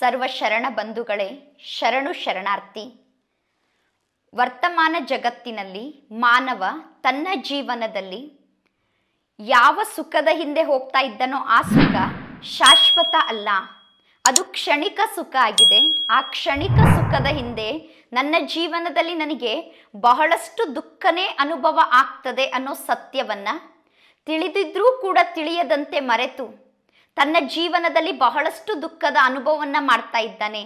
ಸರ್ವ ಶರಣ ಬಂಧುಗಳೇ ಶರಣು ಶರಣಾರ್ಥಿ ವರ್ತಮಾನ ಜಗತ್ತಿನಲ್ಲಿ ಮಾನವ ತನ್ನ ಜೀವನದಲ್ಲಿ ಯಾವ ಸುಖದ ಹಿಂದೆ ಹೋಗ್ತಾ ಇದ್ದನೋ ಆ ಸುಖ ಶಾಶ್ವತ ಅಲ್ಲ ಅದು ಕ್ಷಣಿಕ ಸುಖ ಆಗಿದೆ ಆ ಕ್ಷಣಿಕ ಸುಖದ ಹಿಂದೆ ನನ್ನ ಜೀವನದಲ್ಲಿ ನನಗೆ ಬಹಳಷ್ಟು ದುಃಖನೇ ಅನುಭವ ಆಗ್ತದೆ ಅನ್ನೋ ಸತ್ಯವನ್ನು ತಿಳಿದಿದ್ರೂ ಕೂಡ ತಿಳಿಯದಂತೆ ಮರೆತು ತನ್ನ ಜೀವನದಲ್ಲಿ ಬಹಳಷ್ಟು ದುಃಖದ ಅನುಭವವನ್ನು ಮಾಡ್ತಾ ಇದ್ದಾನೆ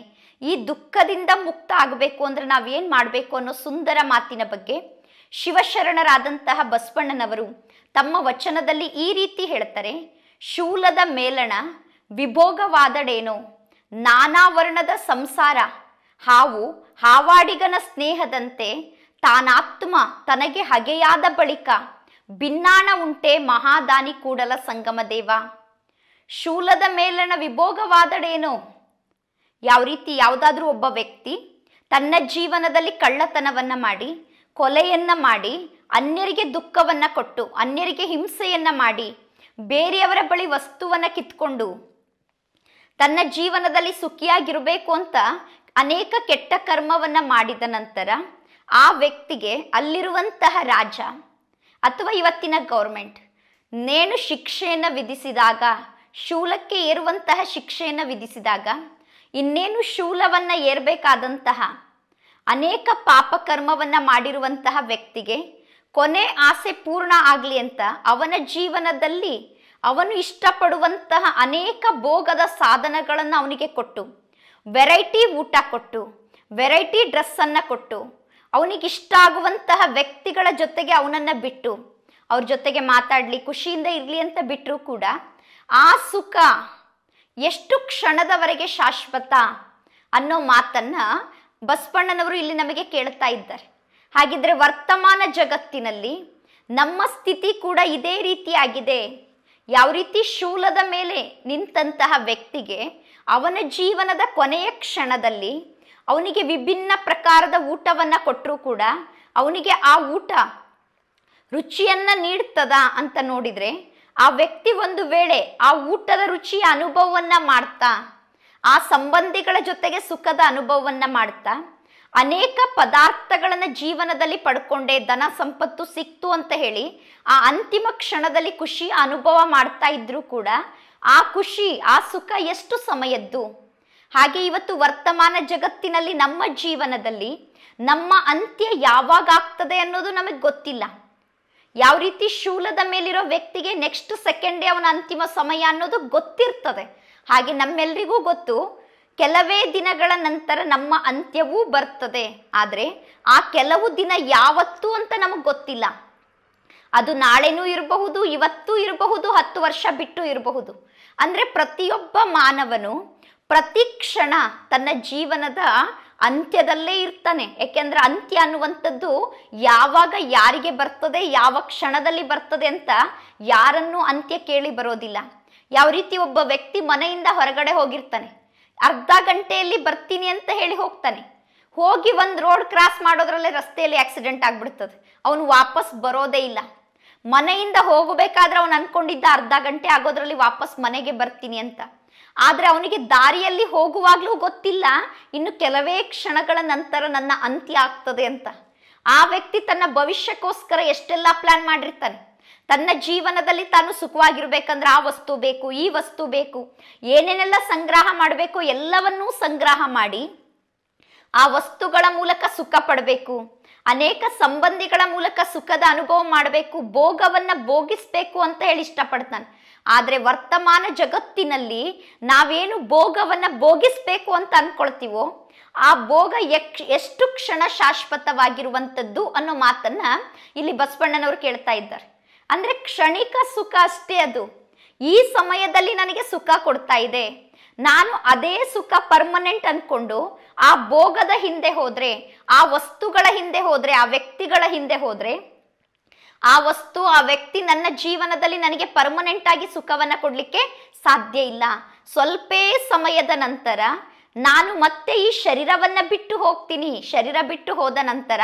ಈ ದುಃಖದಿಂದ ಮುಕ್ತ ಆಗಬೇಕು ಅಂದರೆ ನಾವೇನು ಮಾಡಬೇಕು ಅನ್ನೋ ಸುಂದರ ಮಾತಿನ ಬಗ್ಗೆ ಶಿವಶರಣರಾದಂತಹ ಬಸವಣ್ಣನವರು ತಮ್ಮ ವಚನದಲ್ಲಿ ಈ ರೀತಿ ಹೇಳ್ತಾರೆ ಶೂಲದ ಮೇಲಣ ವಿಭೋಗವಾದಡೇನೋ ನಾನಾ ವರ್ಣದ ಸಂಸಾರ ಹಾವು ಹಾವಾಡಿಗನ ಸ್ನೇಹದಂತೆ ತಾನಾತ್ಮ ತನಗೆ ಹಗೆಯಾದ ಬಳಿಕ ಭಿನ್ನಾಣ ಉಂಟೆ ಮಹಾದಾನಿ ಕೂಡಲ ಸಂಗಮ ದೇವ ಶೂಲದ ಮೇಲನ ವಿಭೋಗವಾದಡೇನು ಯಾವ ರೀತಿ ಯಾವುದಾದ್ರೂ ಒಬ್ಬ ವ್ಯಕ್ತಿ ತನ್ನ ಜೀವನದಲ್ಲಿ ಕಳ್ಳತನವನ್ನು ಮಾಡಿ ಕೊಲೆಯನ್ನು ಮಾಡಿ ಅನ್ಯರಿಗೆ ದುಃಖವನ್ನು ಕೊಟ್ಟು ಅನ್ಯರಿಗೆ ಹಿಂಸೆಯನ್ನು ಮಾಡಿ ಬೇರೆಯವರ ಬಳಿ ವಸ್ತುವನ್ನು ಕಿತ್ಕೊಂಡು ತನ್ನ ಜೀವನದಲ್ಲಿ ಸುಖಿಯಾಗಿರಬೇಕು ಅಂತ ಅನೇಕ ಕೆಟ್ಟ ಕರ್ಮವನ್ನು ಮಾಡಿದ ನಂತರ ಆ ವ್ಯಕ್ತಿಗೆ ಅಲ್ಲಿರುವಂತಹ ರಾಜ ಅಥವಾ ಇವತ್ತಿನ ಗೌರ್ಮೆಂಟ್ ನೇಣು ಶಿಕ್ಷೆಯನ್ನು ವಿಧಿಸಿದಾಗ ಶೂಲಕ್ಕೆ ಏರುವಂತಹ ಶಿಕ್ಷೆಯನ್ನು ವಿಧಿಸಿದಾಗ ಇನ್ನೇನು ಶೂಲವನ್ನು ಏರಬೇಕಾದಂತಹ ಅನೇಕ ಪಾಪಕರ್ಮವನ್ನು ಮಾಡಿರುವಂತಹ ವ್ಯಕ್ತಿಗೆ ಕೊನೆ ಆಸೆ ಪೂರ್ಣ ಆಗಲಿ ಅಂತ ಅವನ ಜೀವನದಲ್ಲಿ ಅವನು ಇಷ್ಟಪಡುವಂತಹ ಅನೇಕ ಭೋಗದ ಸಾಧನಗಳನ್ನು ಅವನಿಗೆ ಕೊಟ್ಟು ವೆರೈಟಿ ಊಟ ಕೊಟ್ಟು ವೆರೈಟಿ ಡ್ರೆಸ್ಸನ್ನು ಕೊಟ್ಟು ಅವನಿಗೆ ಇಷ್ಟ ಆಗುವಂತಹ ವ್ಯಕ್ತಿಗಳ ಜೊತೆಗೆ ಅವನನ್ನು ಬಿಟ್ಟು ಅವ್ರ ಜೊತೆಗೆ ಮಾತಾಡಲಿ ಖುಷಿಯಿಂದ ಇರಲಿ ಅಂತ ಬಿಟ್ಟರೂ ಕೂಡ ಆ ಸುಖ ಎಷ್ಟು ಕ್ಷಣದವರೆಗೆ ಶಾಶ್ವತ ಅನ್ನೋ ಮಾತನ್ನ ಬಸವಣ್ಣನವರು ಇಲ್ಲಿ ನಮಗೆ ಕೇಳ್ತಾ ಇದ್ದಾರೆ ಹಾಗಿದ್ರೆ ವರ್ತಮಾನ ಜಗತ್ತಿನಲ್ಲಿ ನಮ್ಮ ಸ್ಥಿತಿ ಕೂಡ ಇದೇ ರೀತಿಯಾಗಿದೆ ಯಾವ ರೀತಿ ಶೂಲದ ಮೇಲೆ ನಿಂತಹ ವ್ಯಕ್ತಿಗೆ ಅವನ ಜೀವನದ ಕೊನೆಯ ಕ್ಷಣದಲ್ಲಿ ಅವನಿಗೆ ವಿಭಿನ್ನ ಪ್ರಕಾರದ ಊಟವನ್ನು ಕೊಟ್ಟರೂ ಕೂಡ ಅವನಿಗೆ ಆ ಊಟ ರುಚಿಯನ್ನು ನೀಡ್ತದ ಅಂತ ನೋಡಿದರೆ ಆ ವ್ಯಕ್ತಿ ಒಂದು ವೇಳೆ ಆ ಊಟದ ರುಚಿಯ ಅನುಭವವನ್ನ ಮಾಡ್ತಾ ಆ ಸಂಬಂಧಿಗಳ ಜೊತೆಗೆ ಸುಖದ ಅನುಭವವನ್ನ ಮಾಡ್ತಾ ಅನೇಕ ಪದಾರ್ಥಗಳನ್ನು ಜೀವನದಲ್ಲಿ ಪಡ್ಕೊಂಡೆ ಧನ ಸಂಪತ್ತು ಸಿಕ್ತು ಅಂತ ಹೇಳಿ ಆ ಅಂತಿಮ ಕ್ಷಣದಲ್ಲಿ ಖುಷಿ ಅನುಭವ ಮಾಡ್ತಾ ಇದ್ರು ಕೂಡ ಆ ಖುಷಿ ಆ ಸುಖ ಎಷ್ಟು ಸಮಯದ್ದು ಹಾಗೆ ಇವತ್ತು ವರ್ತಮಾನ ಜಗತ್ತಿನಲ್ಲಿ ನಮ್ಮ ಜೀವನದಲ್ಲಿ ನಮ್ಮ ಅಂತ್ಯ ಯಾವಾಗ ಆಗ್ತದೆ ಅನ್ನೋದು ನಮಗೆ ಗೊತ್ತಿಲ್ಲ ಯಾವ ರೀತಿ ಶೂಲದ ಮೇಲಿರೋ ವ್ಯಕ್ತಿಗೆ ನೆಕ್ಸ್ಟ್ ಸೆಕೆಂಡ್ ಡೇ ಅವನ ಅಂತಿಮ ಸಮಯ ಅನ್ನೋದು ಗೊತ್ತಿರ್ತದೆ ಹಾಗೆ ನಮ್ಮೆಲ್ರಿಗೂ ಗೊತ್ತು ಕೆಲವೇ ದಿನಗಳ ನಂತರ ನಮ್ಮ ಅಂತ್ಯವೂ ಬರ್ತದೆ ಆದರೆ ಆ ಕೆಲವು ದಿನ ಯಾವತ್ತು ಅಂತ ನಮಗೆ ಗೊತ್ತಿಲ್ಲ ಅದು ನಾಳೆನೂ ಇರಬಹುದು ಇವತ್ತು ಇರಬಹುದು ಹತ್ತು ವರ್ಷ ಬಿಟ್ಟು ಇರಬಹುದು ಅಂದರೆ ಪ್ರತಿಯೊಬ್ಬ ಮಾನವನು ಪ್ರತಿ ಕ್ಷಣ ತನ್ನ ಜೀವನದ ಅಂತ್ಯದಲ್ಲೇ ಇರ್ತಾನೆ ಯಾಕೆಂದ್ರೆ ಅಂತ್ಯ ಅನ್ನುವಂಥದ್ದು ಯಾವಾಗ ಯಾರಿಗೆ ಬರ್ತದೆ ಯಾವ ಕ್ಷಣದಲ್ಲಿ ಬರ್ತದೆ ಅಂತ ಯಾರನ್ನು ಅಂತ್ಯ ಕೇಳಿ ಬರೋದಿಲ್ಲ ಯಾವ ರೀತಿ ಒಬ್ಬ ವ್ಯಕ್ತಿ ಮನೆಯಿಂದ ಹೊರಗಡೆ ಹೋಗಿರ್ತಾನೆ ಅರ್ಧ ಗಂಟೆಯಲ್ಲಿ ಬರ್ತೀನಿ ಅಂತ ಹೇಳಿ ಹೋಗ್ತಾನೆ ಹೋಗಿ ಒಂದು ರೋಡ್ ಕ್ರಾಸ್ ಮಾಡೋದ್ರಲ್ಲೇ ರಸ್ತೆಯಲ್ಲಿ ಆಕ್ಸಿಡೆಂಟ್ ಆಗ್ಬಿಡ್ತದೆ ಅವನು ವಾಪಸ್ ಬರೋದೇ ಇಲ್ಲ ಮನೆಯಿಂದ ಹೋಗಬೇಕಾದ್ರೆ ಅವನು ಅನ್ಕೊಂಡಿದ್ದ ಅರ್ಧ ಗಂಟೆ ಆಗೋದ್ರಲ್ಲಿ ವಾಪಸ್ ಮನೆಗೆ ಬರ್ತೀನಿ ಅಂತ ಆದರೆ ಅವನಿಗೆ ದಾರಿಯಲ್ಲಿ ಹೋಗುವಾಗಲೂ ಗೊತ್ತಿಲ್ಲ ಇನ್ನು ಕೆಲವೇ ಕ್ಷಣಗಳ ನಂತರ ನನ್ನ ಅಂತ್ಯ ಆಗ್ತದೆ ಅಂತ ಆ ವ್ಯಕ್ತಿ ತನ್ನ ಭವಿಷ್ಯಕ್ಕೋಸ್ಕರ ಎಷ್ಟೆಲ್ಲ ಪ್ಲಾನ್ ಮಾಡಿರ್ತಾನೆ ತನ್ನ ಜೀವನದಲ್ಲಿ ತಾನು ಸುಖವಾಗಿರ್ಬೇಕಂದ್ರೆ ಆ ವಸ್ತು ಬೇಕು ಈ ವಸ್ತು ಬೇಕು ಏನೇನೆಲ್ಲ ಸಂಗ್ರಹ ಮಾಡಬೇಕು ಎಲ್ಲವನ್ನೂ ಸಂಗ್ರಹ ಮಾಡಿ ಆ ವಸ್ತುಗಳ ಮೂಲಕ ಸುಖ ಪಡಬೇಕು ಅನೇಕ ಸಂಬಂಧಿಗಳ ಮೂಲಕ ಸುಖದ ಅನುಭವ ಮಾಡಬೇಕು ಭೋಗವನ್ನು ಭೋಗಿಸ್ಬೇಕು ಅಂತ ಹೇಳಿ ಇಷ್ಟಪಡ್ತಾನೆ ಆದರೆ ವರ್ತಮಾನ ಜಗತ್ತಿನಲ್ಲಿ ನಾವೇನು ಭೋಗವನ್ನು ಭೋಗಿಸ್ಬೇಕು ಅಂತ ಅನ್ಕೊಳ್ತೀವೋ ಆ ಭೋಗ ಎಕ್ ಎಷ್ಟು ಕ್ಷಣ ಶಾಶ್ವತವಾಗಿರುವಂಥದ್ದು ಅನ್ನೋ ಮಾತನ್ನ ಇಲ್ಲಿ ಬಸವಣ್ಣನವರು ಕೇಳ್ತಾ ಇದ್ದಾರೆ ಅಂದ್ರೆ ಕ್ಷಣಿಕ ಸುಖ ಅಷ್ಟೇ ಅದು ಈ ಸಮಯದಲ್ಲಿ ನನಗೆ ಸುಖ ಕೊಡ್ತಾ ಇದೆ ನಾನು ಅದೇ ಸುಖ ಪರ್ಮನೆಂಟ್ ಅಂದ್ಕೊಂಡು ಆ ಭೋಗದ ಹಿಂದೆ ಹೋದರೆ ಆ ವಸ್ತುಗಳ ಹಿಂದೆ ಹೋದರೆ ಆ ವ್ಯಕ್ತಿಗಳ ಹಿಂದೆ ಹೋದರೆ ಆ ವಸ್ತು ಆ ವ್ಯಕ್ತಿ ನನ್ನ ಜೀವನದಲ್ಲಿ ನನಗೆ ಪರ್ಮನೆಂಟ್ ಆಗಿ ಸುಖವನ್ನು ಕೊಡಲಿಕ್ಕೆ ಸಾಧ್ಯ ಇಲ್ಲ ಸ್ವಲ್ಪೇ ಸಮಯದ ನಂತರ ನಾನು ಮತ್ತೆ ಈ ಶರೀರವನ್ನು ಬಿಟ್ಟು ಹೋಗ್ತೀನಿ ಶರೀರ ಬಿಟ್ಟು ಹೋದ ನಂತರ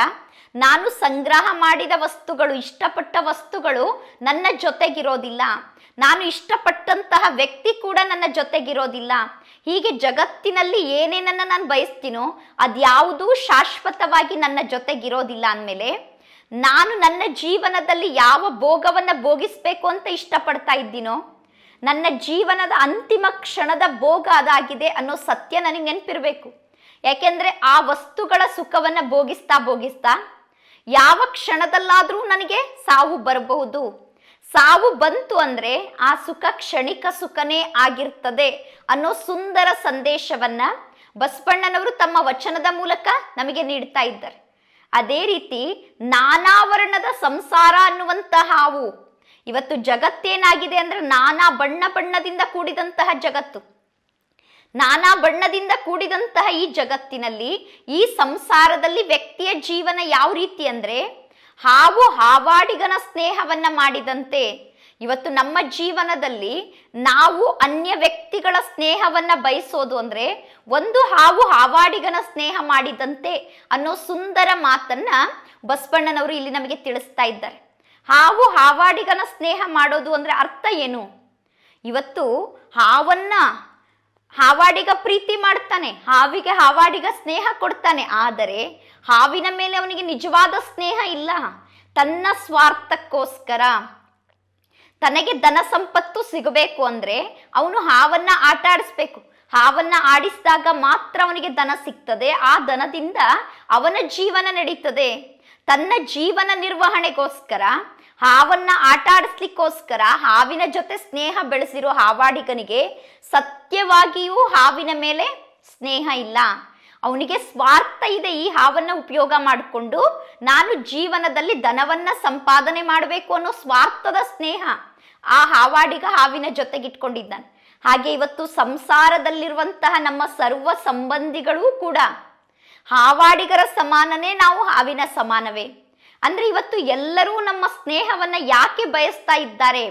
ನಾನು ಸಂಗ್ರಹ ಮಾಡಿದ ವಸ್ತುಗಳು ಇಷ್ಟಪಟ್ಟ ವಸ್ತುಗಳು ನನ್ನ ಜೊತೆಗಿರೋದಿಲ್ಲ ನಾನು ಇಷ್ಟಪಟ್ಟಂತಹ ವ್ಯಕ್ತಿ ಕೂಡ ನನ್ನ ಜೊತೆಗಿರೋದಿಲ್ಲ ಹೀಗೆ ಜಗತ್ತಿನಲ್ಲಿ ಏನೇನನ್ನು ನಾನು ಬಯಸ್ತೀನೋ ಅದ್ಯಾವುದೂ ಶಾಶ್ವತವಾಗಿ ನನ್ನ ಜೊತೆಗಿರೋದಿಲ್ಲ ಅಂದಮೇಲೆ ನಾನು ನನ್ನ ಜೀವನದಲ್ಲಿ ಯಾವ ಭೋಗವನ್ನು ಭೋಗಿಸ್ಬೇಕು ಅಂತ ಇಷ್ಟಪಡ್ತಾ ಇದ್ದೀನೋ ನನ್ನ ಜೀವನದ ಅಂತಿಮ ಕ್ಷಣದ ಭೋಗ ಅದಾಗಿದೆ ಅನ್ನೋ ಸತ್ಯ ನನಗೆ ನೆನಪಿರಬೇಕು ಯಾಕೆಂದರೆ ಆ ವಸ್ತುಗಳ ಸುಖವನ್ನು ಭೋಗಿಸ್ತಾ ಭೋಗಿಸ್ತಾ ಯಾವ ಕ್ಷಣದಲ್ಲಾದರೂ ನನಗೆ ಸಾವು ಬರಬಹುದು ಸಾವು ಬಂತು ಅಂದರೆ ಆ ಸುಖ ಕ್ಷಣಿಕ ಸುಖನೇ ಆಗಿರ್ತದೆ ಅನ್ನೋ ಸುಂದರ ಸಂದೇಶವನ್ನು ಬಸವಣ್ಣನವರು ತಮ್ಮ ವಚನದ ಮೂಲಕ ನಮಗೆ ನೀಡ್ತಾ ಇದ್ದಾರೆ ಅದೇ ರೀತಿ ನಾನಾವರಣದ ಸಂಸಾರ ಅನ್ನುವಂತಹ ಹಾವು ಇವತ್ತು ಜಗತ್ತೇನಾಗಿದೆ ಅಂದ್ರೆ ನಾನಾ ಬಣ್ಣ ಬಣ್ಣದಿಂದ ಕೂಡಿದಂತಹ ಜಗತ್ತು ನಾನಾ ಬಣ್ಣದಿಂದ ಕೂಡಿದಂತಹ ಈ ಜಗತ್ತಿನಲ್ಲಿ ಈ ಸಂಸಾರದಲ್ಲಿ ವ್ಯಕ್ತಿಯ ಜೀವನ ಯಾವ ರೀತಿ ಅಂದ್ರೆ ಹಾವು ಹಾವಾಡಿಗನ ಸ್ನೇಹವನ್ನ ಮಾಡಿದಂತೆ ಇವತ್ತು ನಮ್ಮ ಜೀವನದಲ್ಲಿ ನಾವು ಅನ್ಯ ವ್ಯಕ್ತಿಗಳ ಸ್ನೇಹವನ್ನ ಬಯಸೋದು ಅಂದ್ರೆ ಒಂದು ಹಾವು ಹಾವಾಡಿಗನ ಸ್ನೇಹ ಮಾಡಿದಂತೆ ಅನ್ನೋ ಸುಂದರ ಮಾತನ್ನ ಬಸವಣ್ಣನವರು ಇಲ್ಲಿ ನಮಗೆ ತಿಳಿಸ್ತಾ ಇದ್ದಾರೆ ಹಾವು ಹಾವಾಡಿಗನ ಸ್ನೇಹ ಮಾಡೋದು ಅಂದರೆ ಅರ್ಥ ಏನು ಇವತ್ತು ಹಾವನ್ನ ಹಾವಾಡಿಗ ಪ್ರೀತಿ ಮಾಡ್ತಾನೆ ಹಾವಿಗೆ ಹಾವಾಡಿಗ ಸ್ನೇಹ ಕೊಡ್ತಾನೆ ಆದರೆ ಹಾವಿನ ಮೇಲೆ ಅವನಿಗೆ ನಿಜವಾದ ಸ್ನೇಹ ಇಲ್ಲ ತನ್ನ ಸ್ವಾರ್ಥಕ್ಕೋಸ್ಕರ ತನಗೆ ಧನ ಸಂಪತ್ತು ಸಿಗಬೇಕು ಅಂದರೆ ಅವನು ಹಾವನ್ನ ಆಟ ಆಡಿಸ್ಬೇಕು ಹಾವನ್ನ ಆಡಿಸಿದಾಗ ಮಾತ್ರ ಅವನಿಗೆ ದನ ಸಿಗ್ತದೆ ಆ ದನದಿಂದ ಅವನ ಜೀವನ ನಡೀತದೆ ತನ್ನ ಜೀವನ ನಿರ್ವಹಣೆಗೋಸ್ಕರ ಹಾವನ್ನ ಆಟ ಆಡಿಸ್ಲಿಕ್ಕೋಸ್ಕರ ಹಾವಿನ ಜೊತೆ ಸ್ನೇಹ ಬೆಳೆಸಿರೋ ಹಾವಾಡಿಗನಿಗೆ ಸತ್ಯವಾಗಿಯೂ ಹಾವಿನ ಮೇಲೆ ಸ್ನೇಹ ಇಲ್ಲ ಅವನಿಗೆ ಸ್ವಾರ್ಥ ಇದೆ ಈ ಹಾವನ್ನ ಉಪಯೋಗ ಮಾಡಿಕೊಂಡು ನಾನು ಜೀವನದಲ್ಲಿ ಧನವನ್ನ ಸಂಪಾದನೆ ಮಾಡಬೇಕು ಅನ್ನೋ ಸ್ವಾರ್ಥದ ಸ್ನೇಹ ಆ ಹಾವಾಡಿಗ ಹಾವಿನ ಜೊತೆಗಿಟ್ಕೊಂಡಿದ್ದಾನೆ ಹಾಗೆ ಇವತ್ತು ಸಂಸಾರದಲ್ಲಿರುವಂತಹ ನಮ್ಮ ಸರ್ವ ಸಂಬಂಧಿಗಳೂ ಕೂಡ ಹಾವಾಡಿಗರ ಸಮಾನನೇ ನಾವು ಹಾವಿನ ಸಮಾನವೇ ಅಂದರೆ ಇವತ್ತು ಎಲ್ಲರೂ ನಮ್ಮ ಸ್ನೇಹವನ್ನು ಯಾಕೆ ಬಯಸ್ತಾ ಇದ್ದಾರೆ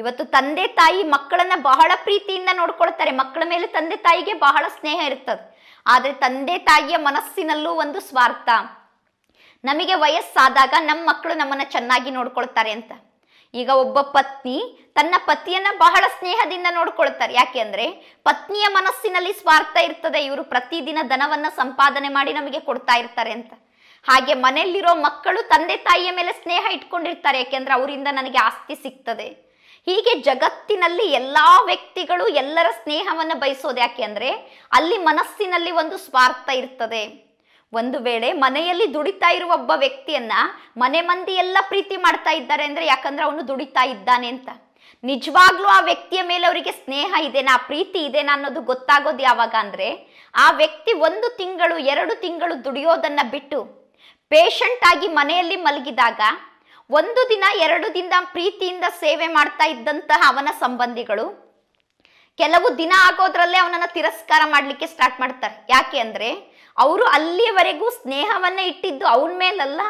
ಇವತ್ತು ತಂದೆ ತಾಯಿ ಮಕ್ಕಳನ್ನ ಬಹಳ ಪ್ರೀತಿಯಿಂದ ನೋಡ್ಕೊಳ್ತಾರೆ ಮಕ್ಕಳ ಮೇಲೆ ತಂದೆ ತಾಯಿಗೆ ಬಹಳ ಸ್ನೇಹ ಇರ್ತದೆ ಆದರೆ ತಂದೆ ತಾಯಿಯ ಮನಸ್ಸಿನಲ್ಲೂ ಒಂದು ಸ್ವಾರ್ಥ ನಮಗೆ ವಯಸ್ಸಾದಾಗ ನಮ್ಮ ಮಕ್ಕಳು ನಮ್ಮನ್ನು ಚೆನ್ನಾಗಿ ನೋಡ್ಕೊಳ್ತಾರೆ ಅಂತ ಈಗ ಒಬ್ಬ ಪತ್ನಿ ತನ್ನ ಪತಿಯನ್ನ ಬಹಳ ಸ್ನೇಹದಿಂದ ನೋಡ್ಕೊಳ್ತಾರೆ ಯಾಕೆ ಅಂದ್ರೆ ಪತ್ನಿಯ ಮನಸ್ಸಿನಲ್ಲಿ ಸ್ವಾರ್ಥ ಇರ್ತದೆ ಇವರು ಪ್ರತಿದಿನ ಧನವನ್ನ ಸಂಪಾದನೆ ಮಾಡಿ ನಮಗೆ ಕೊಡ್ತಾ ಇರ್ತಾರೆ ಅಂತ ಹಾಗೆ ಮನೆಯಲ್ಲಿರೋ ಮಕ್ಕಳು ತಂದೆ ತಾಯಿಯ ಮೇಲೆ ಸ್ನೇಹ ಇಟ್ಕೊಂಡಿರ್ತಾರೆ ಯಾಕೆಂದ್ರೆ ಅವರಿಂದ ನನಗೆ ಆಸ್ತಿ ಸಿಗ್ತದೆ ಹೀಗೆ ಜಗತ್ತಿನಲ್ಲಿ ಎಲ್ಲಾ ವ್ಯಕ್ತಿಗಳು ಎಲ್ಲರ ಸ್ನೇಹವನ್ನು ಬಯಸೋದು ಯಾಕೆ ಅಲ್ಲಿ ಮನಸ್ಸಿನಲ್ಲಿ ಒಂದು ಸ್ವಾರ್ಥ ಇರ್ತದೆ ಒಂದು ವೇಳೆ ಮನೆಯಲ್ಲಿ ದುಡಿತಾ ಇರುವ ಒಬ್ಬ ವ್ಯಕ್ತಿಯನ್ನ ಮನೆ ಮಂದಿ ಎಲ್ಲ ಪ್ರೀತಿ ಮಾಡ್ತಾ ಇದ್ದಾರೆ ಅಂದ್ರೆ ಯಾಕಂದ್ರೆ ಅವನು ದುಡಿತಾ ಇದ್ದಾನೆ ಅಂತ ನಿಜವಾಗ್ಲೂ ಆ ವ್ಯಕ್ತಿಯ ಮೇಲೆ ಅವರಿಗೆ ಸ್ನೇಹ ಇದೆನಾ ಪ್ರೀತಿ ಇದೆನಾ ಅನ್ನೋದು ಗೊತ್ತಾಗೋದು ಯಾವಾಗ ಅಂದ್ರೆ ಆ ವ್ಯಕ್ತಿ ಒಂದು ತಿಂಗಳು ಎರಡು ತಿಂಗಳು ದುಡಿಯೋದನ್ನ ಬಿಟ್ಟು ಪೇಷಂಟ್ ಆಗಿ ಮನೆಯಲ್ಲಿ ಮಲಗಿದಾಗ ಒಂದು ದಿನ ಎರಡು ದಿನ ಪ್ರೀತಿಯಿಂದ ಸೇವೆ ಮಾಡ್ತಾ ಇದ್ದಂತಹ ಅವನ ಸಂಬಂಧಿಗಳು ಕೆಲವು ದಿನ ಆಗೋದ್ರಲ್ಲೇ ಅವನನ್ನ ತಿರಸ್ಕಾರ ಮಾಡ್ಲಿಕ್ಕೆ ಸ್ಟಾರ್ಟ್ ಮಾಡ್ತಾರೆ ಯಾಕೆ ಅಂದ್ರೆ ಅವರು ಅಲ್ಲಿಯವರೆಗೂ ಸ್ನೇಹವನ್ನ ಇಟ್ಟಿದ್ದು ಅವನ ಮೇಲಲ್ಲ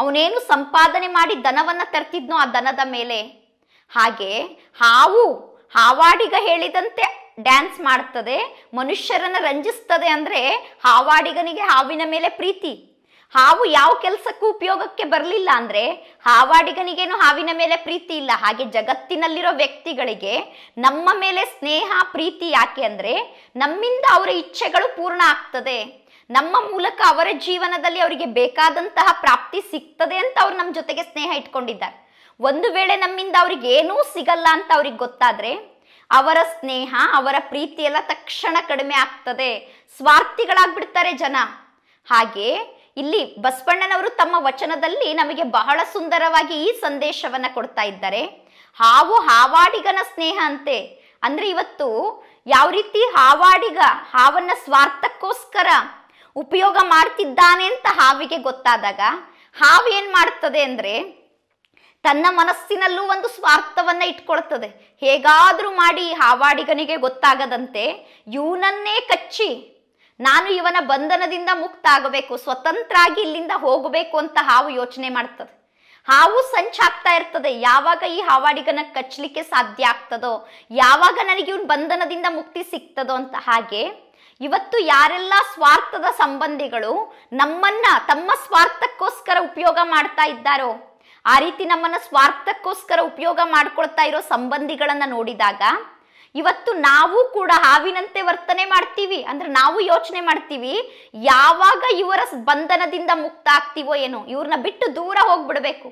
ಅವನೇನು ಸಂಪಾದನೆ ಮಾಡಿ ದನವನ್ನ ತರ್ತಿದ್ನೋ ಆ ದನದ ಮೇಲೆ ಹಾಗೆ ಹಾವು ಹಾವಾಡಿಗ ಹೇಳಿದಂತೆ ಡ್ಯಾನ್ಸ್ ಮಾಡ್ತದೆ ಮನುಷ್ಯರನ್ನ ರಂಜಿಸ್ತದೆ ಅಂದ್ರೆ ಹಾವಾಡಿಗನಿಗೆ ಹಾವಿನ ಮೇಲೆ ಪ್ರೀತಿ ಹಾವು ಯಾವ ಕೆಲಸಕ್ಕೂ ಉಪಯೋಗಕ್ಕೆ ಬರಲಿಲ್ಲ ಅಂದ್ರೆ ಹಾವಾಡಿಗನಿಗೇನು ಹಾವಿನ ಮೇಲೆ ಪ್ರೀತಿ ಇಲ್ಲ ಹಾಗೆ ಜಗತ್ತಿನಲ್ಲಿರೋ ವ್ಯಕ್ತಿಗಳಿಗೆ ನಮ್ಮ ಮೇಲೆ ಸ್ನೇಹ ಪ್ರೀತಿ ಯಾಕೆ ಅಂದ್ರೆ ನಮ್ಮಿಂದ ಅವರ ಇಚ್ಛೆಗಳು ಪೂರ್ಣ ಆಗ್ತದೆ ನಮ್ಮ ಮೂಲಕ ಅವರ ಜೀವನದಲ್ಲಿ ಅವರಿಗೆ ಬೇಕಾದಂತಹ ಪ್ರಾಪ್ತಿ ಸಿಗ್ತದೆ ಅಂತ ಅವ್ರು ನಮ್ಮ ಜೊತೆಗೆ ಸ್ನೇಹ ಇಟ್ಕೊಂಡಿದ್ದಾರೆ ಒಂದು ವೇಳೆ ನಮ್ಮಿಂದ ಅವ್ರಿಗೆ ಏನೂ ಸಿಗಲ್ಲ ಅಂತ ಅವ್ರಿಗೆ ಗೊತ್ತಾದ್ರೆ ಅವರ ಸ್ನೇಹ ಅವರ ಪ್ರೀತಿ ಎಲ್ಲ ತಕ್ಷಣ ಕಡಿಮೆ ಆಗ್ತದೆ ಸ್ವಾರ್ಥಿಗಳಾಗ್ಬಿಡ್ತಾರೆ ಜನ ಹಾಗೆ ಇಲ್ಲಿ ಬಸವಣ್ಣನವರು ತಮ್ಮ ವಚನದಲ್ಲಿ ನಮಗೆ ಬಹಳ ಸುಂದರವಾಗಿ ಈ ಸಂದೇಶವನ್ನ ಕೊಡ್ತಾ ಇದ್ದಾರೆ ಹಾವು ಹಾವಾಡಿಗನ ಸ್ನೇಹ ಅಂತೆ ಅಂದ್ರೆ ಇವತ್ತು ಯಾವ ರೀತಿ ಹಾವಾಡಿಗ ಹಾವನ್ನ ಸ್ವಾರ್ಥಕ್ಕೋಸ್ಕರ ಉಪಯೋಗ ಮಾಡ್ತಿದ್ದಾನೆ ಅಂತ ಹಾವಿಗೆ ಗೊತ್ತಾದಾಗ ಹಾವು ಏನು ಮಾಡ್ತದೆ ಅಂದರೆ ತನ್ನ ಮನಸ್ಸಿನಲ್ಲೂ ಒಂದು ಸ್ವಾರ್ಥವನ್ನು ಇಟ್ಕೊಳ್ತದೆ ಹೇಗಾದರೂ ಮಾಡಿ ಹಾವಾಡಿಗನಿಗೆ ಗೊತ್ತಾಗದಂತೆ ಇವನನ್ನೇ ಕಚ್ಚಿ ನಾನು ಇವನ ಬಂಧನದಿಂದ ಮುಕ್ತ ಆಗಬೇಕು ಸ್ವತಂತ್ರ ಆಗಿ ಇಲ್ಲಿಂದ ಹೋಗಬೇಕು ಅಂತ ಹಾವು ಯೋಚನೆ ಮಾಡ್ತದೆ ಹಾವು ಸಂಚಾಗ್ತಾ ಇರ್ತದೆ ಯಾವಾಗ ಈ ಹಾವಾಡಿಗನ ಕಚ್ಚಲಿಕ್ಕೆ ಸಾಧ್ಯ ಆಗ್ತದೋ ಯಾವಾಗ ನನಗೆ ಇವನ್ ಬಂಧನದಿಂದ ಮುಕ್ತಿ ಸಿಗ್ತದೋ ಅಂತ ಹಾಗೆ ಇವತ್ತು ಯಾರೆಲ್ಲ ಸ್ವಾರ್ಥದ ಸಂಬಂಧಿಗಳು ನಮ್ಮನ್ನ ತಮ್ಮ ಸ್ವಾರ್ಥಕ್ಕೋಸ್ಕರ ಉಪಯೋಗ ಮಾಡ್ತಾ ಇದ್ದಾರೋ ಆ ರೀತಿ ನಮ್ಮನ್ನ ಸ್ವಾರ್ಥಕ್ಕೋಸ್ಕರ ಉಪಯೋಗ ಮಾಡ್ಕೊಳ್ತಾ ಇರೋ ಸಂಬಂಧಿಗಳನ್ನ ನೋಡಿದಾಗ ಇವತ್ತು ನಾವು ಕೂಡ ಹಾವಿನಂತೆ ವರ್ತನೆ ಮಾಡ್ತೀವಿ ಅಂದ್ರೆ ನಾವು ಯೋಚನೆ ಮಾಡ್ತೀವಿ ಯಾವಾಗ ಇವರ ಬಂಧನದಿಂದ ಮುಕ್ತ ಆಗ್ತೀವೋ ಏನೋ ಇವ್ರನ್ನ ಬಿಟ್ಟು ದೂರ ಹೋಗ್ಬಿಡ್ಬೇಕು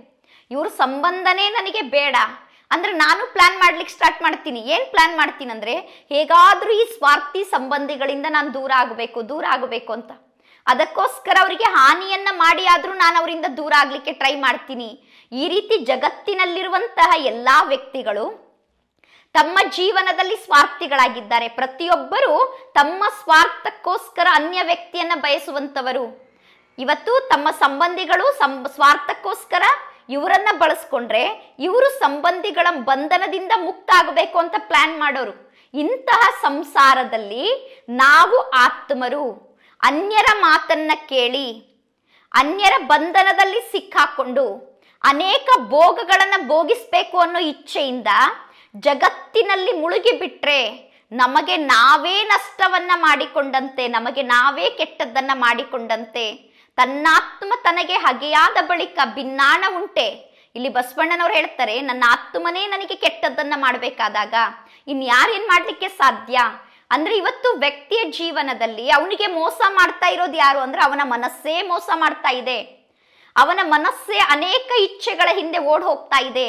ಇವ್ರ ಸಂಬಂಧನೇ ನನಗೆ ಬೇಡ ಅಂದ್ರೆ ನಾನು ಪ್ಲಾನ್ ಮಾಡ್ಲಿಕ್ಕೆ ಸ್ಟಾರ್ಟ್ ಮಾಡ್ತೀನಿ ಏನ್ ಪ್ಲಾನ್ ಮಾಡ್ತೀನಿ ಅಂದ್ರೆ ಹೇಗಾದ್ರೂ ಈ ಸ್ವಾರ್ಥಿ ಸಂಬಂಧಿಗಳಿಂದ ನಾನು ದೂರ ಆಗಬೇಕು ದೂರ ಆಗಬೇಕು ಅಂತ ಅದಕ್ಕೋಸ್ಕರ ಅವರಿಗೆ ಹಾನಿಯನ್ನ ಮಾಡಿ ಆದ್ರೂ ನಾನು ಅವರಿಂದ ದೂರ ಆಗ್ಲಿಕ್ಕೆ ಟ್ರೈ ಮಾಡ್ತೀನಿ ಈ ರೀತಿ ಜಗತ್ತಿನಲ್ಲಿರುವಂತಹ ಎಲ್ಲಾ ವ್ಯಕ್ತಿಗಳು ತಮ್ಮ ಜೀವನದಲ್ಲಿ ಸ್ವಾರ್ಥಿಗಳಾಗಿದ್ದಾರೆ ಪ್ರತಿಯೊಬ್ಬರು ತಮ್ಮ ಸ್ವಾರ್ಥಕ್ಕೋಸ್ಕರ ಅನ್ಯ ವ್ಯಕ್ತಿಯನ್ನ ಬಯಸುವಂತವರು ಇವತ್ತು ತಮ್ಮ ಸಂಬಂಧಿಗಳು ಸ್ವಾರ್ಥಕ್ಕೋಸ್ಕರ ಇವರನ್ನ ಬಳಸ್ಕೊಂಡ್ರೆ ಇವರು ಸಂಬಂಧಿಗಳ ಬಂಧನದಿಂದ ಮುಕ್ತ ಆಗಬೇಕು ಅಂತ ಪ್ಲಾನ್ ಮಾಡೋರು ಇಂತಹ ಸಂಸಾರದಲ್ಲಿ ನಾವು ಆತ್ಮರು ಅನ್ಯರ ಮಾತನ್ನ ಕೇಳಿ ಅನ್ಯರ ಬಂಧನದಲ್ಲಿ ಸಿಕ್ಕಾಕೊಂಡು ಅನೇಕ ಭೋಗಗಳನ್ನು ಭೋಗಿಸ್ಬೇಕು ಅನ್ನೋ ಇಚ್ಛೆಯಿಂದ ಜಗತ್ತಿನಲ್ಲಿ ಮುಳುಗಿಬಿಟ್ರೆ ನಮಗೆ ನಾವೇ ನಷ್ಟವನ್ನ ಮಾಡಿಕೊಂಡಂತೆ ನಮಗೆ ನಾವೇ ಕೆಟ್ಟದ್ದನ್ನ ಮಾಡಿಕೊಂಡಂತೆ ತನ್ನಾತ್ಮ ತನಗೆ ಹಗೆಯಾದ ಬಳಿಕ ಭಿನ್ನಾಣ ಉಂಟೆ ಇಲ್ಲಿ ಬಸವಣ್ಣನವ್ರು ಹೇಳ್ತಾರೆ ನನ್ನ ಆತ್ಮನೇ ನನಗೆ ಕೆಟ್ಟದ್ದನ್ನ ಮಾಡಬೇಕಾದಾಗ ಇನ್ಯಾರೇನ್ ಮಾಡ್ಲಿಕ್ಕೆ ಸಾಧ್ಯ ಅಂದ್ರೆ ಇವತ್ತು ವ್ಯಕ್ತಿಯ ಜೀವನದಲ್ಲಿ ಅವನಿಗೆ ಮೋಸ ಮಾಡ್ತಾ ಇರೋದು ಯಾರು ಅಂದ್ರೆ ಅವನ ಮನಸ್ಸೇ ಮೋಸ ಮಾಡ್ತಾ ಇದೆ ಅವನ ಮನಸ್ಸೇ ಅನೇಕ ಇಚ್ಛೆಗಳ ಹಿಂದೆ ಓಡ್ ಹೋಗ್ತಾ ಇದೆ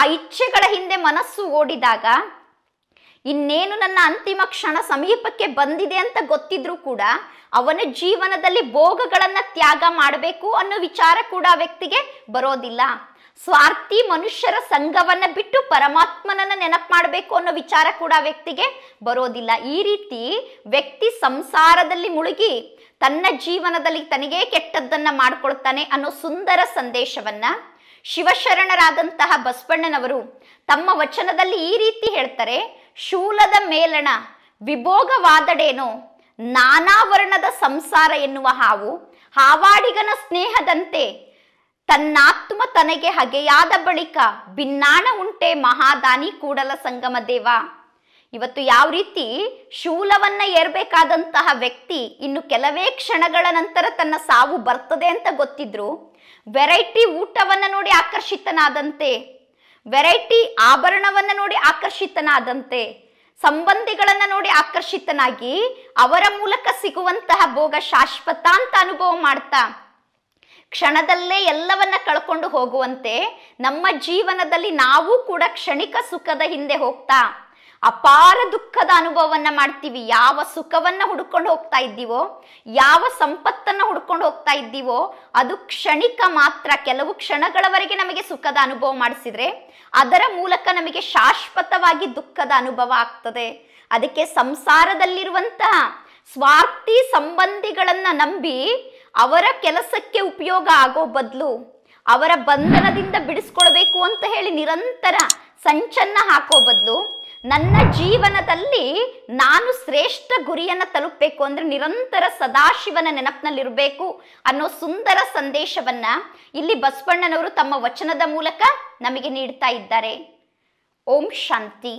ಆ ಇಚ್ಛೆಗಳ ಹಿಂದೆ ಮನಸ್ಸು ಓಡಿದಾಗ ಇನ್ನೇನು ನನ್ನ ಅಂತಿಮ ಕ್ಷಣ ಸಮೀಪಕ್ಕೆ ಬಂದಿದೆ ಅಂತ ಗೊತ್ತಿದ್ರೂ ಕೂಡ ಅವನ ಜೀವನದಲ್ಲಿ ಭೋಗಗಳನ್ನು ತ್ಯಾಗ ಮಾಡಬೇಕು ಅನ್ನೋ ವಿಚಾರ ಕೂಡ ವ್ಯಕ್ತಿಗೆ ಬರೋದಿಲ್ಲ ಸ್ವಾರ್ಥಿ ಮನುಷ್ಯರ ಸಂಘವನ್ನ ಬಿಟ್ಟು ಪರಮಾತ್ಮನನ್ನ ನೆನಪು ಮಾಡಬೇಕು ಅನ್ನೋ ವಿಚಾರ ಕೂಡ ವ್ಯಕ್ತಿಗೆ ಬರೋದಿಲ್ಲ ಈ ರೀತಿ ವ್ಯಕ್ತಿ ಸಂಸಾರದಲ್ಲಿ ಮುಳುಗಿ ತನ್ನ ಜೀವನದಲ್ಲಿ ತನಗೇ ಕೆಟ್ಟದ್ದನ್ನ ಮಾಡ್ಕೊಳ್ತಾನೆ ಅನ್ನೋ ಸುಂದರ ಸಂದೇಶವನ್ನ ಶಿವಶರಣರಾದಂತಹ ಬಸವಣ್ಣನವರು ತಮ್ಮ ವಚನದಲ್ಲಿ ಈ ರೀತಿ ಹೇಳ್ತಾರೆ ಶೂಲದ ಮೇಲಣ ವಿಭೋಗವಾದಡೇನೋ ನಾನಾ ಸಂಸಾರ ಎನ್ನುವ ಹಾವು ಹಾವಾಡಿಗನ ಸ್ನೇಹದಂತೆ ತನ್ನಾತ್ಮ ತನಗೆ ಹಗೆಯಾದ ಬಳಿಕ ಭಿನ್ನಾಣ ಉಂಟೆ ಮಹಾದಾನಿ ಕೂಡಲ ಸಂಗಮ ದೇವ ಇವತ್ತು ಯಾವ ರೀತಿ ಶೂಲವನ್ನ ಏರ್ಬೇಕಾದಂತಹ ವ್ಯಕ್ತಿ ಇನ್ನು ಕೆಲವೇ ಕ್ಷಣಗಳ ನಂತರ ತನ್ನ ಸಾವು ಬರ್ತದೆ ಅಂತ ಗೊತ್ತಿದ್ರು ವೆರೈಟಿ ಊಟವನ್ನ ನೋಡಿ ಆಕರ್ಷಿತನಾದಂತೆ ವೆರೈಟಿ ಆಭರಣವನ್ನ ನೋಡಿ ಆಕರ್ಷಿತನಾದಂತೆ ಸಂಬಂಧಿಗಳನ್ನ ನೋಡಿ ಆಕರ್ಷಿತನಾಗಿ ಅವರ ಮೂಲಕ ಸಿಗುವಂತಹ ಭೋಗ ಶಾಶ್ವತ ಅಂತ ಅನುಭವ ಮಾಡ್ತಾ ಕ್ಷಣದಲ್ಲೇ ಎಲ್ಲವನ್ನ ಕಳ್ಕೊಂಡು ಹೋಗುವಂತೆ ನಮ್ಮ ಜೀವನದಲ್ಲಿ ನಾವು ಕೂಡ ಕ್ಷಣಿಕ ಸುಖದ ಹಿಂದೆ ಹೋಗ್ತಾ ಅಪಾರ ದುಃಖದ ಅನುಭವವನ್ನು ಮಾಡ್ತೀವಿ ಯಾವ ಸುಖವನ್ನು ಹುಡ್ಕೊಂಡು ಹೋಗ್ತಾ ಇದ್ದೀವೋ ಯಾವ ಸಂಪತ್ತನ್ನು ಹುಡ್ಕೊಂಡು ಹೋಗ್ತಾ ಇದ್ದೀವೋ ಅದು ಕ್ಷಣಿಕ ಮಾತ್ರ ಕೆಲವು ಕ್ಷಣಗಳವರೆಗೆ ನಮಗೆ ಸುಖದ ಅನುಭವ ಮಾಡಿಸಿದ್ರೆ ಅದರ ಮೂಲಕ ನಮಗೆ ಶಾಶ್ವತವಾಗಿ ದುಃಖದ ಅನುಭವ ಆಗ್ತದೆ ಅದಕ್ಕೆ ಸಂಸಾರದಲ್ಲಿರುವಂತಹ ಸ್ವಾರ್ಥಿ ಸಂಬಂಧಿಗಳನ್ನು ನಂಬಿ ಅವರ ಕೆಲಸಕ್ಕೆ ಉಪಯೋಗ ಆಗೋ ಬದಲು ಅವರ ಬಂಧನದಿಂದ ಬಿಡಿಸ್ಕೊಳ್ಬೇಕು ಅಂತ ಹೇಳಿ ನಿರಂತರ ಸಂಚನ್ನ ಹಾಕೋ ಬದಲು ನನ್ನ ಜೀವನದಲ್ಲಿ ನಾನು ಶ್ರೇಷ್ಠ ಗುರಿಯನ್ನು ತಲುಪಬೇಕು ಅಂದ್ರೆ ನಿರಂತರ ಸದಾಶಿವನ ನೆನಪಿನಲ್ಲಿರಬೇಕು ಅನ್ನೋ ಸುಂದರ ಸಂದೇಶವನ್ನ ಇಲ್ಲಿ ಬಸವಣ್ಣನವರು ತಮ್ಮ ವಚನದ ಮೂಲಕ ನಮಗೆ ನೀಡ್ತಾ ಇದ್ದಾರೆ ಓಂ ಶಾಂತಿ